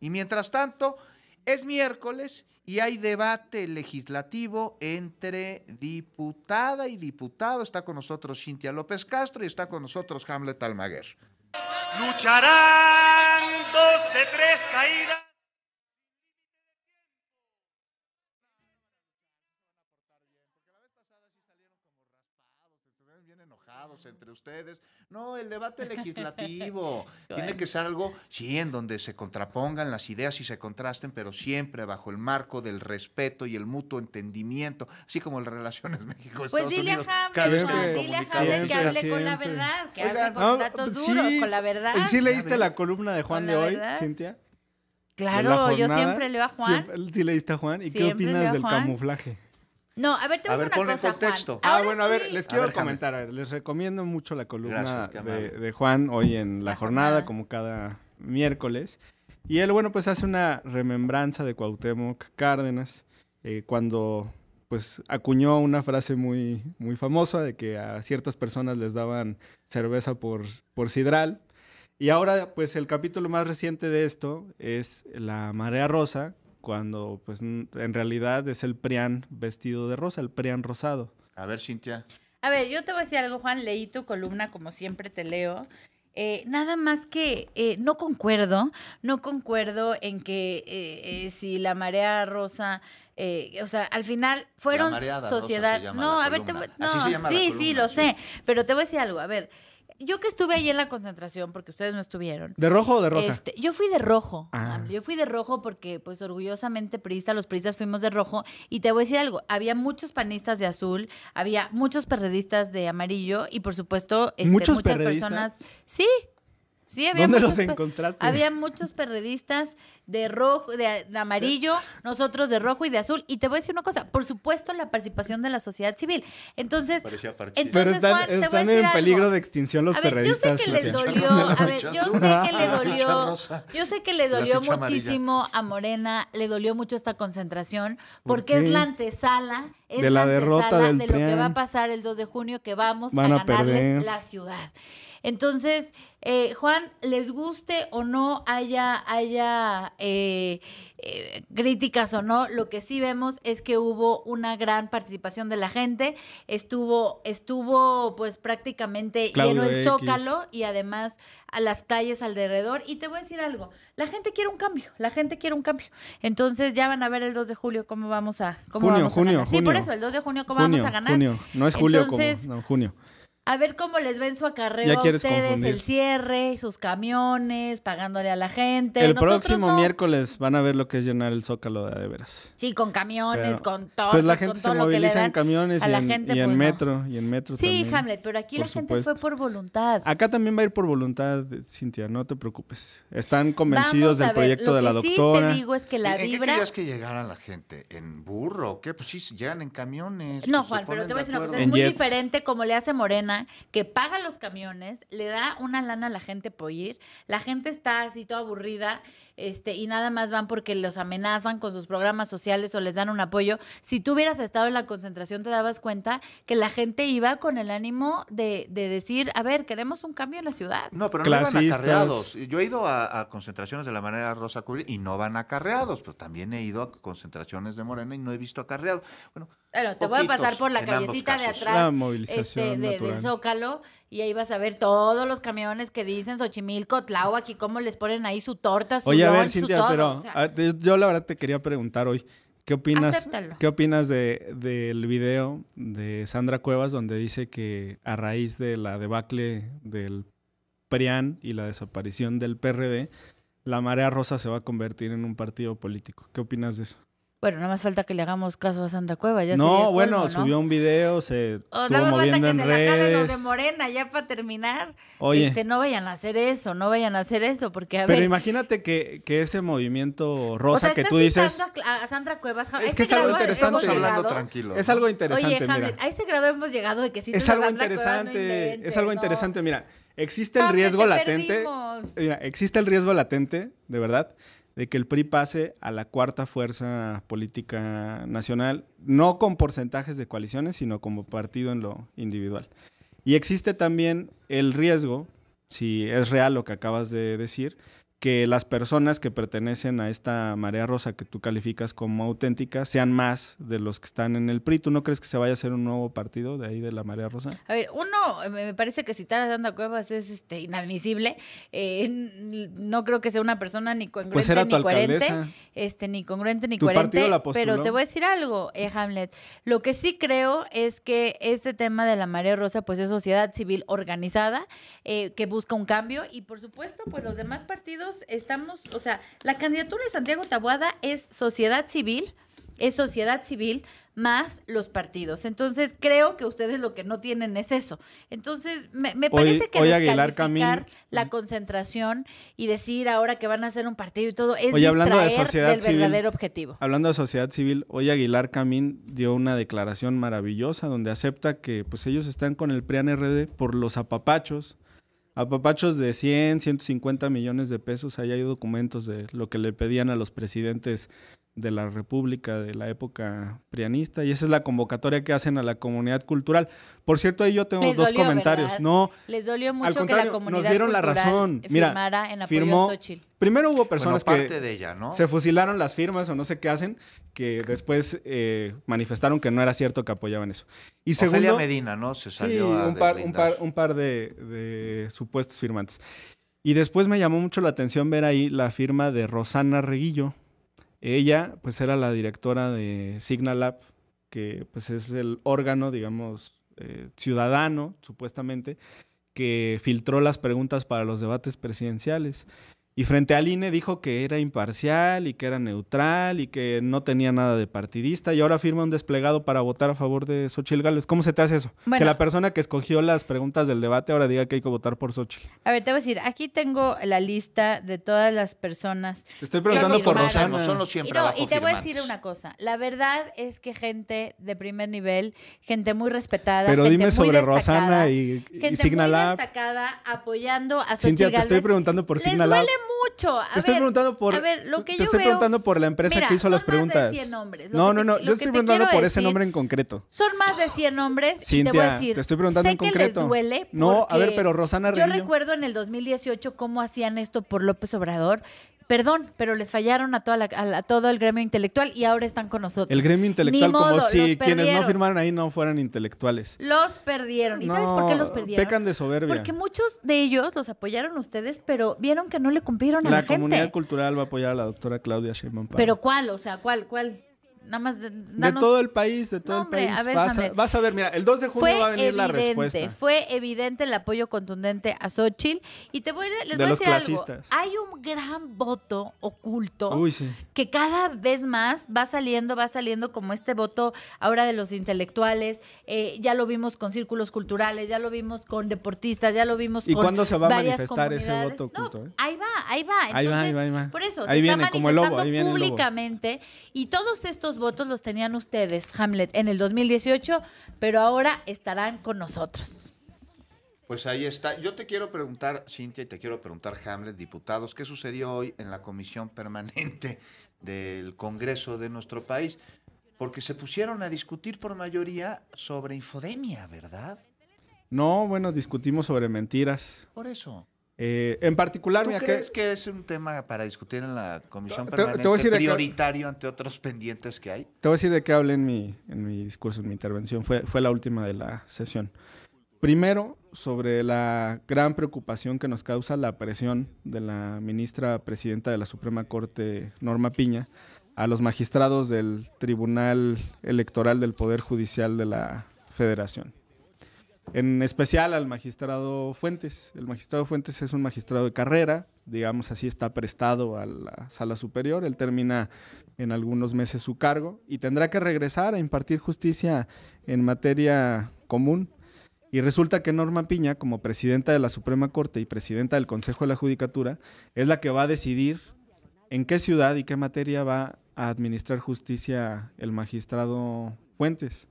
Y mientras tanto, es miércoles y hay debate legislativo entre diputada y diputado. Está con nosotros Cintia López Castro y está con nosotros Hamlet Almaguer. Lucharán dos de tres caídas. entre ustedes. No, el debate legislativo tiene que ser algo, sí, en donde se contrapongan las ideas y se contrasten, pero siempre bajo el marco del respeto y el mutuo entendimiento, así como las relaciones México-Estados pues dile A Hamlet, que dile a Hamlet que hable con la verdad, que hable con datos sí, con la verdad. ¿Sí leíste la columna de Juan de hoy, Cintia? Claro, yo siempre leo a Juan. sí leíste a Juan. ¿Y qué opinas del camuflaje? No, a ver, te una cosa, Ah, bueno, a ver, les quiero comentar, les recomiendo mucho la columna de, Juan hoy en La, jornada, como cada miércoles. Y él, bueno, pues hace una remembranza de Cuauhtémoc Cárdenas, eh, cuando pues acuñó una frase muy, muy famosa de que a ciertas personas les daban cerveza por, por sidral. Y ahora, pues el capítulo más reciente de esto es La Marea Rosa, cuando pues en realidad es el Prian vestido de rosa, el Prián rosado. A ver, Cintia. A ver, yo te voy a decir algo, Juan, leí tu columna como siempre te leo. Eh, nada más que eh, no concuerdo, no concuerdo en que eh, si la marea rosa, o sea, al final fueron sociedad. No, a ver, te voy, no, sí, sí, lo sé, pero te voy a decir algo, a ver yo que estuve ahí en la concentración, porque ustedes no estuvieron. ¿De rojo o de rosa? Este, yo fui de rojo. Ah. Yo fui de rojo porque, pues, orgullosamente, priista, los periodistas fuimos de rojo. Y te voy a decir algo, había muchos panistas de azul, había muchos perredistas de amarillo y, por supuesto, este, muchas personas... Sí, Sí, había ¿Dónde los encontraste? Había muchos perredistas de rojo, de, amarillo, nosotros de rojo y de azul. Y te voy a decir una cosa, por supuesto la participación de la sociedad civil. Entonces, entonces Pero están, Juan, te voy a decir en peligro de extinción los a perredistas. Yo sé que les dolió, a ver, yo sé que le dolió, yo sé muchísimo a Morena, le dolió mucho esta concentración, porque es la antesala, es de la, de lo que va a pasar el 2 de junio, que vamos a, a la ciudad. Entonces, eh, Juan, les guste o no haya, haya eh, eh, críticas o no, lo que sí vemos es que hubo una gran participación de la gente, estuvo, estuvo pues prácticamente lleno el zócalo y además a las calles alrededor. Y te voy a decir algo, la gente quiere un cambio, la gente quiere un cambio. Entonces ya van a ver el 2 de julio cómo vamos a... Cómo junio, vamos a junio, junio. Sí, por eso, el 2 de junio cómo vamos a ganar. no es julio, Entonces, junio. A ver cómo les ven su acarreo a ustedes, el cierre, sus camiones, pagándole a la gente. El próximo miércoles van a ver lo que es llenar el zócalo de, veras. Sí, con camiones, con todo. Pues la gente se moviliza en camiones y, en, gente, y en pues, metro. Y en metro sí, Hamlet, pero aquí la gente fue por voluntad. Acá también va a ir por voluntad, Cintia, no te preocupes. Están convencidos del proyecto de la doctora. Sí, te digo es que la vibra. qué que llegara la gente? ¿En burro o qué? Pues sí, llegan en camiones. No, pues, Juan, pero te voy a decir una cosa. Es muy diferente como le hace Morena que paga los camiones, le da una lana a la gente por ir, la gente está así toda aburrida este, y nada más van porque los amenazan con sus programas sociales o les dan un apoyo. Si tú hubieras estado en la concentración te dabas cuenta que la gente iba con el ánimo de, decir, a ver, queremos un cambio en la ciudad. No, pero no van acarreados. Yo he ido a, concentraciones de la manera Rosa cubrir y no van acarreados, pero también he ido a concentraciones de Morena y no he visto acarreados. Bueno, bueno, te voy a pasar por la callecita de atrás este, del Zócalo y ahí vas a ver todos los camiones que dicen Xochimilco, Tláhuac y cómo les ponen ahí su torta, su Oye, a ver, Cintia, pero yo la verdad te quería preguntar hoy, ¿qué opinas, ¿qué opinas de, del video de Sandra Cuevas donde dice que a raíz de la debacle del PRIAN y la desaparición del PRD, la Marea Rosa se va a convertir en un partido político? ¿Qué opinas de eso? Bueno, nada más falta que le hagamos caso a Sandra Cueva. Ya no, bueno, subió un video, se o estuvo moviendo en redes. Nada más falta que se redes. la los de Morena, ya para terminar. Oye. Este, no vayan a hacer eso, no vayan a hacer eso, porque a Pero imagínate que, que, ese movimiento rosa que tú dices... A, a Sandra Cuevas. Es este que es algo interesante. Estamos hablando tranquilo. Es algo interesante, Oye, Hamlet, a ese grado hemos llegado de que si Es algo Sandra interesante, no es algo interesante, mira. Existe el riesgo latente. Perdimos. Mira, existe el riesgo latente, de verdad, de que el PRI pase a la cuarta fuerza política nacional, no con porcentajes de coaliciones, sino como partido en lo individual. Y existe también el riesgo, si es real lo que acabas de decir, que las personas que pertenecen a esta marea rosa que tú calificas como auténtica sean más de los que están en el PRI. ¿Tú no crees que se vaya a hacer un nuevo partido de ahí de la marea rosa? A ver, uno, eh, me parece que citar a dando Cuevas es este, inadmisible. Eh, no creo que sea una persona ni congruente pues ni coherente. Este, ni congruente ni coherente. pero te voy a decir algo, eh, Hamlet. Lo que sí creo es que este tema de la marea rosa, pues es sociedad civil organizada que busca un cambio y por supuesto, pues los demás partidos estamos, o sea, la candidatura de Santiago Tabuada es sociedad civil, es sociedad civil más los partidos. Entonces, creo que ustedes lo que no tienen es eso. Entonces, me, parece que hay descalificar la concentración y decir ahora que van a hacer un partido y todo es hoy, hablando de sociedad civil, verdadero objetivo. Hablando de sociedad civil, hoy Aguilar Camín dio una declaración maravillosa donde acepta que pues ellos están con el PRIAN RD por los apapachos a papachos de 100, 150 millones de pesos, ahí hay documentos de lo que le pedían a los presidentes de la República de la época prianista y esa es la convocatoria que hacen a la comunidad cultural. Por cierto, ahí yo tengo dos comentarios. No, Les dolió mucho que la comunidad nos dieron la razón. Mira, en apoyo firmó, Primero hubo personas que se fusilaron las firmas o no sé qué hacen, que después eh, manifestaron que no era cierto que apoyaban eso. Y segundo, Medina, ¿no? Se salió un, par, de supuestos firmantes. Y después me llamó mucho la atención ver ahí la firma de Rosana Reguillo, ella pues era la directora de Signalab, que pues es el órgano, digamos, eh, ciudadano, supuestamente, que filtró las preguntas para los debates presidenciales. Y frente al INE dijo que era imparcial y que era neutral y que no tenía nada de partidista y ahora firma un desplegado para votar a favor de Xochitl Gales. ¿Cómo se te hace eso? que la persona que escogió las preguntas del debate ahora diga que hay que votar por Xochitl. A ver, te voy a decir, aquí tengo la lista de todas las personas. Te estoy preguntando por Rosana. Son los siempre y, no, y te voy a decir una cosa. La verdad es que gente de primer nivel, gente muy respetada, Pero gente dime muy sobre Rosana y, muy destacada apoyando a Xochitl Cintia, te estoy preguntando por Signalab mucho. A ver, estoy preguntando por. yo estoy preguntando por la empresa que hizo las preguntas. Más de 100 nombres. no, no, no, Yo estoy preguntando por ese nombre en concreto. Son más de 100 nombres. te voy a decir. Te estoy preguntando sé en concreto. Que les duele. No, a ver, pero Rosana Yo recuerdo en el 2018 cómo hacían esto por López Obrador perdón, pero les fallaron a, toda a, todo el gremio intelectual y ahora están con nosotros. El gremio intelectual, como si quienes no firmaron ahí no fueran intelectuales. Los perdieron. ¿Y sabes por qué los perdieron? Pecan de soberbia. Porque muchos de ellos los apoyaron ustedes, pero vieron que no le cumplieron a la, gente. La comunidad cultural va a apoyar a la doctora Claudia Sheinbaum. ¿Pero cuál? O sea, ¿cuál? ¿Cuál? Nada más de, todo el país, de todo el país. vas, a, ver, mira, el 2 de junio va a venir la respuesta. Fue evidente el apoyo contundente a Xochitl. Y te voy, les voy a decir algo. Hay un gran voto oculto que cada vez más va saliendo, va saliendo como este voto ahora de los intelectuales. Eh, ya lo vimos con círculos culturales, ya lo vimos con deportistas, ya lo vimos ¿Y con. ¿Y cuándo se va a manifestar ese voto oculto? Eh? Ahí va, ahí va. ahí va, ahí va, Ahí se viene, está como el lobo, ahí viene públicamente. Y todos estos votos los tenían ustedes, Hamlet, en el 2018, pero ahora estarán con nosotros. Pues ahí está. Yo te quiero preguntar, Cintia, y te quiero preguntar, Hamlet, diputados, ¿qué sucedió hoy en la comisión permanente del Congreso de nuestro país? Porque se pusieron a discutir por mayoría sobre infodemia, ¿verdad? No, bueno, discutimos sobre mentiras. Por eso. Eh, en particular, ¿Tú crees que, es un tema para discutir en la comisión permanente prioritario ante otros pendientes que hay? Te voy a decir de qué hablé en mi, en mi discurso, en mi intervención. Fue, fue la última de la sesión. Primero, sobre la gran preocupación que nos causa la presión de la ministra presidenta de la Suprema Corte, Norma Piña, a los magistrados del Tribunal Electoral del Poder Judicial de la Federación en especial al magistrado Fuentes. El magistrado Fuentes es un magistrado de carrera, digamos así está prestado a la sala superior, él termina en algunos meses su cargo y tendrá que regresar a impartir justicia en materia común. Y resulta que Norma Piña, como presidenta de la Suprema Corte y presidenta del Consejo de la Judicatura, es la que va a decidir en qué ciudad y qué materia va a administrar justicia el magistrado Fuentes.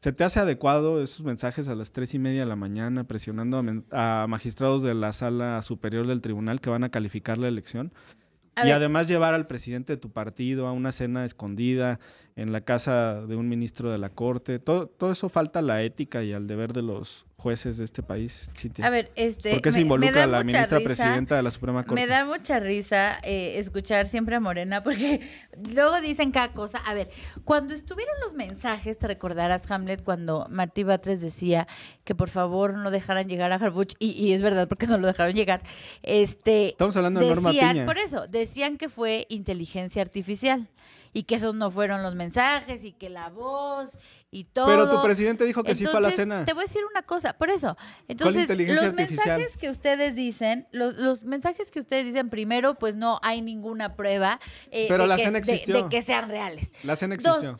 ¿Se te hace adecuado esos mensajes a las tres y media de la mañana presionando a, magistrados de la sala superior del tribunal que van a calificar la elección? y además llevar al presidente de tu partido a una cena escondida en la casa de un ministro de la corte. Todo, todo eso falta a la ética y al deber de los jueces de este país, A ver, este... ¿Por qué se involucra la ministra presidenta de la Suprema Corte? Me da mucha risa eh, escuchar siempre a Morena porque luego dicen cada cosa. A ver, cuando estuvieron los mensajes, te recordarás, Hamlet, cuando Martí Batres decía que por favor no dejaran llegar a Harbuch, y, es verdad porque no lo dejaron llegar, este... Estamos hablando de Norma Piña. Por eso, decían que fue inteligencia artificial y que esos no fueron los mensajes y que la voz pero tu presidente dijo que sí fue a la cena. Te voy a decir una cosa, por eso. Entonces, los mensajes que ustedes dicen, los, mensajes que ustedes dicen primero, pues no hay ninguna prueba eh, de, que, sean reales. La cena existió.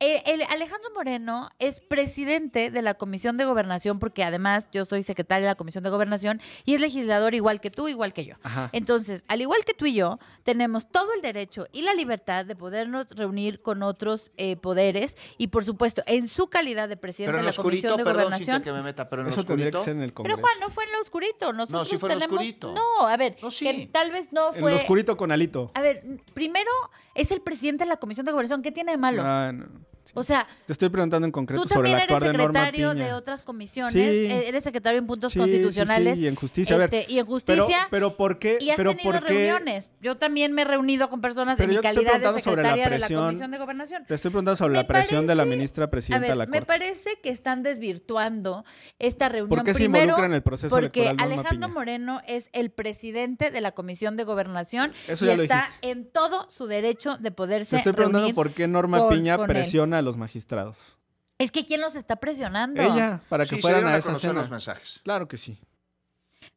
Eh, Alejandro Moreno es presidente de la Comisión de Gobernación, porque además yo soy secretaria de la Comisión de Gobernación y es legislador igual que tú, igual que yo. Entonces, al igual que tú y yo, tenemos todo el derecho y la libertad de podernos reunir con otros eh, poderes y, por supuesto, en su calidad de presidente de la Comisión de perdón, Gobernación. Que me meta, pero en eso tendría que ser en el Congreso. Pero Juan, no fue en lo oscurito. no, fue en lo tenemos... No, a ver, tal vez no fue. En lo oscurito con Alito. A ver, primero es el presidente de la Comisión de Gobernación. ¿Qué tiene de malo? Ah, o sea, te estoy preguntando en concreto sobre la de eres secretario de otras comisiones, eh, eres secretario en puntos constitucionales y en justicia, este, y en justicia. Pero, ¿por qué? Y has tenido reuniones. Yo también me he reunido con personas en mi calidad de secretaria de la Comisión de Gobernación. Te estoy preguntando sobre la presión de la ministra presidenta de la Me parece que están desvirtuando esta reunión. ¿Por se involucra en el proceso porque electoral Alejandro Moreno es el presidente de la Comisión de Gobernación y está en todo su derecho de poderse Te estoy preguntando por qué Norma Piña presiona a los magistrados. Es que ¿quién los está presionando? Ella, para que puedan fueran a, los mensajes. Claro que sí.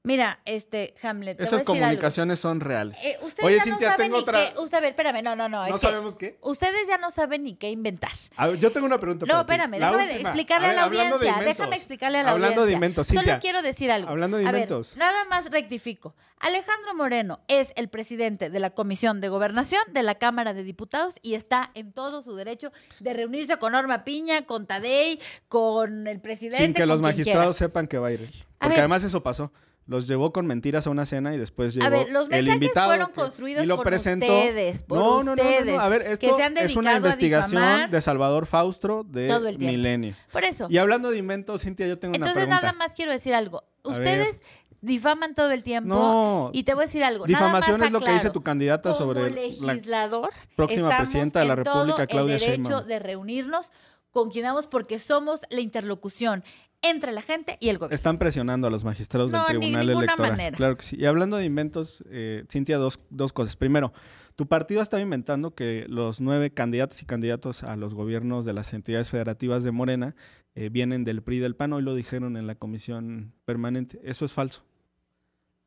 Mira, este, Hamlet. Te Esas voy a decir comunicaciones son reales. Eh, ustedes Oye, ya no saben tengo ni otra. Qué, espérame, no, no, no. ¿No sabemos qué? Ustedes ya no saben ni qué inventar. yo tengo una pregunta. No, espérame, déjame explicarle a, la audiencia. déjame explicarle a la audiencia. Hablando de inventos, Cintia. Solo quiero decir algo. Hablando de inventos. nada más rectifico. Alejandro Moreno es el presidente de la Comisión de Gobernación de la Cámara de Diputados y está en todo su derecho de reunirse con Norma Piña, con Tadei, con el presidente. Sin que los magistrados sepan que va a ir. Porque además eso pasó los llevó con mentiras a una cena y después llegó a ver, los mensajes el invitado fueron construidos y lo por ustedes, no, no, no, a ver, esto es una investigación de Salvador Faustro de Milenio. Por eso. Y hablando de inventos, Cintia, yo tengo una pregunta. Entonces nada más quiero decir algo. Ustedes difaman todo el tiempo no, y te voy a decir algo. Difamación es lo que dice tu candidata sobre legislador, la próxima presidenta de la República, Claudia Sheinbaum. el derecho de reunirnos con quien damos porque somos la interlocución entre la gente y el gobierno. Están presionando a los magistrados del Tribunal Electoral. Manera. Claro que sí. Y hablando de inventos, eh, Cintia, dos, dos cosas. Primero, tu partido está inventando que los nueve candidatos y candidatos a los gobiernos de las entidades federativas de Morena eh, vienen del PRI y del PAN. Hoy lo dijeron en la comisión permanente. Eso es falso.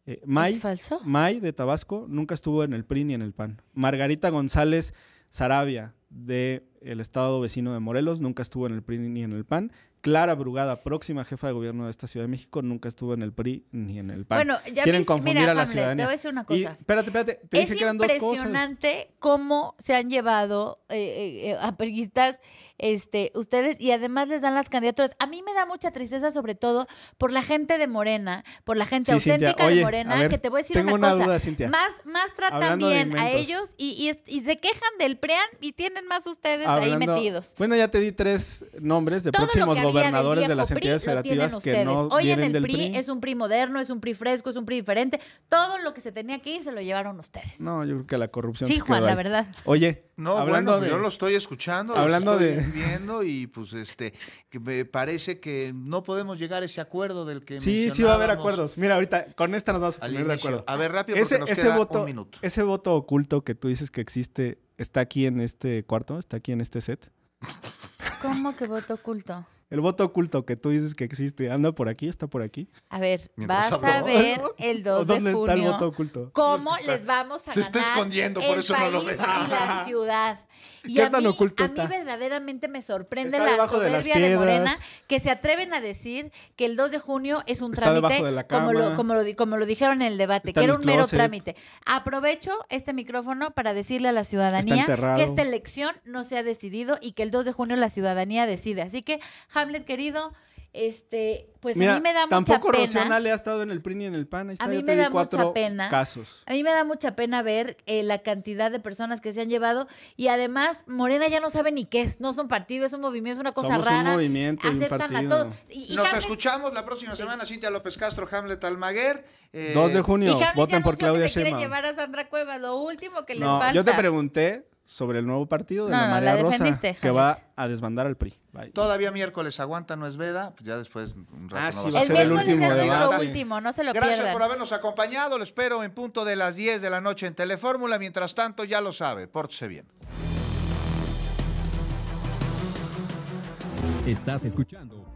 Eh, ¿Es falso? May de Tabasco nunca estuvo en el PRI ni en el PAN. Margarita González Sarabia de el estado vecino de Morelos, nunca estuvo en el PRI ni en el PAN Clara Brugada, próxima jefa de gobierno de esta Ciudad de México, nunca estuvo en el PRI ni en el PAN. Bueno, ya Quieren viste, confundir a la ciudadanía. Te voy a decir una cosa. espérate, espérate. Te es dije que eran dos cosas. Es impresionante cómo se han llevado eh, eh, eh a este, ustedes y además les dan las candidaturas. A mí me da mucha tristeza, sobre todo por la gente de Morena, por la gente auténtica de Morena, que te voy a decir una, cosa. duda, más, más tratan bien a ellos y, se quejan del PREAN y tienen más ustedes ahí metidos. Bueno, ya te di tres nombres de próximos votos gobernadores de las entidades federativas que no Hoy en el PRI, es un PRI moderno, es un PRI fresco, es un PRI diferente. Todo lo que se tenía aquí se lo llevaron ustedes. No, yo creo que la corrupción. Sí, Juan, la verdad. Oye, no, pues yo lo estoy escuchando, hablando lo estoy de... viendo y pues este, que me parece que no podemos llegar a ese acuerdo del que Sí, sí va a haber acuerdos. Mira, ahorita con esta nos vamos a poner de acuerdo. A ver, rápido, porque nos queda un minuto. Ese voto oculto que tú dices que existe, ¿está aquí en este cuarto? ¿Está aquí en este set? ¿Cómo que voto oculto? El voto oculto que tú dices que existe, anda por aquí, está por aquí. A ver, vas a ver el 2 de junio. está el voto oculto? ¿Cómo les vamos a ganar? Se está escondiendo, por eso no Y la ciudad. a, mí, a mí verdaderamente me sorprende la soberbia de, Morena que se atreven a decir que el 2 de junio es un trámite, Como, lo, como, lo, dijeron en el debate, que era un mero trámite. Aprovecho este micrófono para decirle a la ciudadanía que esta elección no se ha decidido y que el 2 de junio la ciudadanía decide. Así que, Hamlet, querido, este, pues a mí me da mucha pena. Tampoco ha estado en el PRI ni en el PAN. a mí me da mucha pena. Casos. A mí me da mucha pena ver eh, la cantidad de personas que se han llevado y además Morena ya no sabe ni qué es. No son partido, es un movimiento, es una cosa Somos rara. Un movimiento, Aceptan y un a todos. Y, Nos escuchamos la próxima semana, Cintia López Castro, Hamlet Almaguer. 2 eh, de junio, voten por Claudia Sheinbaum. quieren llevar a Sandra Cueva, lo último que les no, falta. Yo te pregunté sobre el nuevo partido de la Rosa que va a desbandar al PRI. Todavía miércoles aguanta, no es veda, pues ya después un rato ah, no va a ser el último, es último, no se lo Gracias por habernos acompañado, lo espero en punto de las 10 de la noche en Telefórmula, mientras tanto ya lo sabe, pórtese bien. Estás escuchando